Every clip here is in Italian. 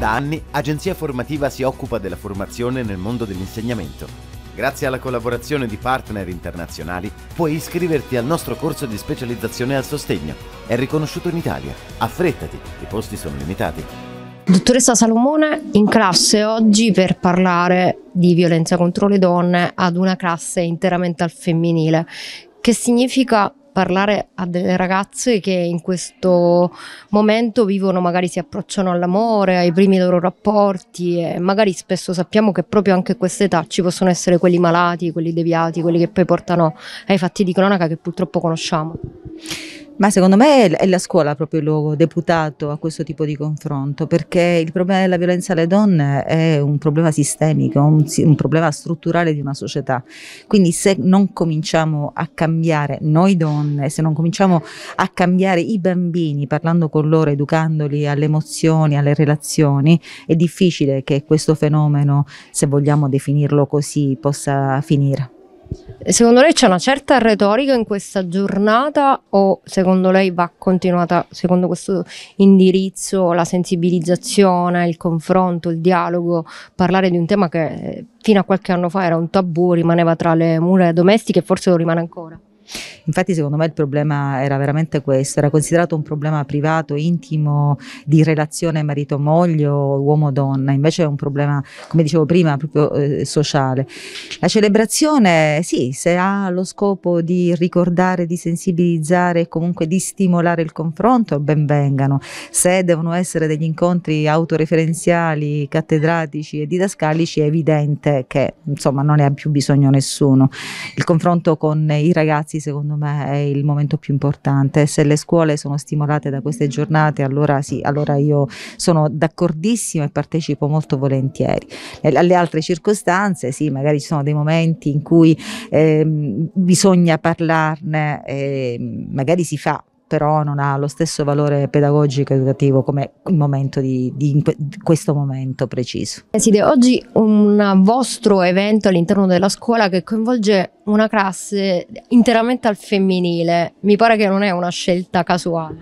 Da anni Agenzia Formativa si occupa della formazione nel mondo dell'insegnamento. Grazie alla collaborazione di partner internazionali puoi iscriverti al nostro corso di specializzazione al sostegno. È riconosciuto in Italia. Affrettati, i posti sono limitati. Dottoressa Salomone in classe oggi per parlare di violenza contro le donne ad una classe interamente al femminile, che significa parlare a delle ragazze che in questo momento vivono, magari si approcciano all'amore, ai primi loro rapporti e magari spesso sappiamo che proprio anche a questa età ci possono essere quelli malati, quelli deviati, quelli che poi portano ai fatti di cronaca che purtroppo conosciamo. Ma secondo me è la scuola proprio il luogo deputato a questo tipo di confronto, perché il problema della violenza alle donne è un problema sistemico, un, un problema strutturale di una società. Quindi se non cominciamo a cambiare noi donne, se non cominciamo a cambiare i bambini parlando con loro, educandoli alle emozioni, alle relazioni, è difficile che questo fenomeno, se vogliamo definirlo così, possa finire. Secondo lei c'è una certa retorica in questa giornata o secondo lei va continuata secondo questo indirizzo la sensibilizzazione, il confronto, il dialogo, parlare di un tema che eh, fino a qualche anno fa era un tabù, rimaneva tra le mura domestiche e forse lo rimane ancora? Infatti secondo me il problema era veramente questo, era considerato un problema privato, intimo, di relazione marito moglio uomo-donna, invece è un problema, come dicevo prima, proprio eh, sociale. La celebrazione, sì, se ha lo scopo di ricordare, di sensibilizzare e comunque di stimolare il confronto, ben vengano. Se devono essere degli incontri autoreferenziali, cattedratici e didascalici, è evidente che insomma non ne ha più bisogno nessuno. Il confronto con i ragazzi, secondo secondo me è il momento più importante. Se le scuole sono stimolate da queste giornate, allora sì, allora io sono d'accordissimo e partecipo molto volentieri. Alle altre circostanze, sì, magari ci sono dei momenti in cui eh, bisogna parlarne, eh, magari si fa, però non ha lo stesso valore pedagogico educativo come momento di, di questo momento preciso. Preside, oggi un vostro evento all'interno della scuola che coinvolge una classe interamente al femminile, mi pare che non è una scelta casuale.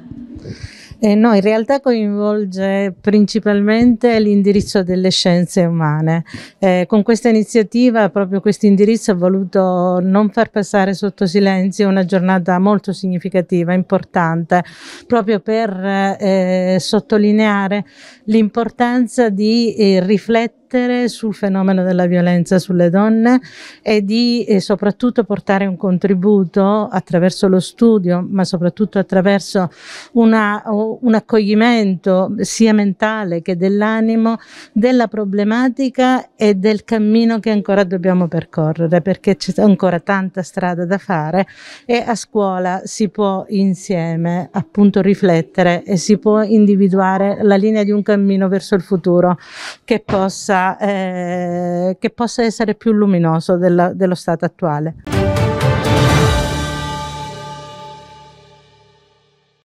Eh, no, in realtà coinvolge principalmente l'indirizzo delle scienze umane. Eh, con questa iniziativa, proprio questo indirizzo ha voluto non far passare sotto silenzio una giornata molto significativa, importante, proprio per eh, sottolineare l'importanza di eh, riflettere riflettere sul fenomeno della violenza sulle donne e di e eh, soprattutto portare un contributo attraverso lo studio, ma soprattutto attraverso una, un accoglimento sia mentale che dell'animo della problematica e del cammino che ancora dobbiamo percorrere, perché c'è ancora tanta strada da fare e a scuola si può insieme appunto riflettere e si può individuare la linea di un cammino verso il futuro che possa eh, che possa essere più luminoso della, dello stato attuale.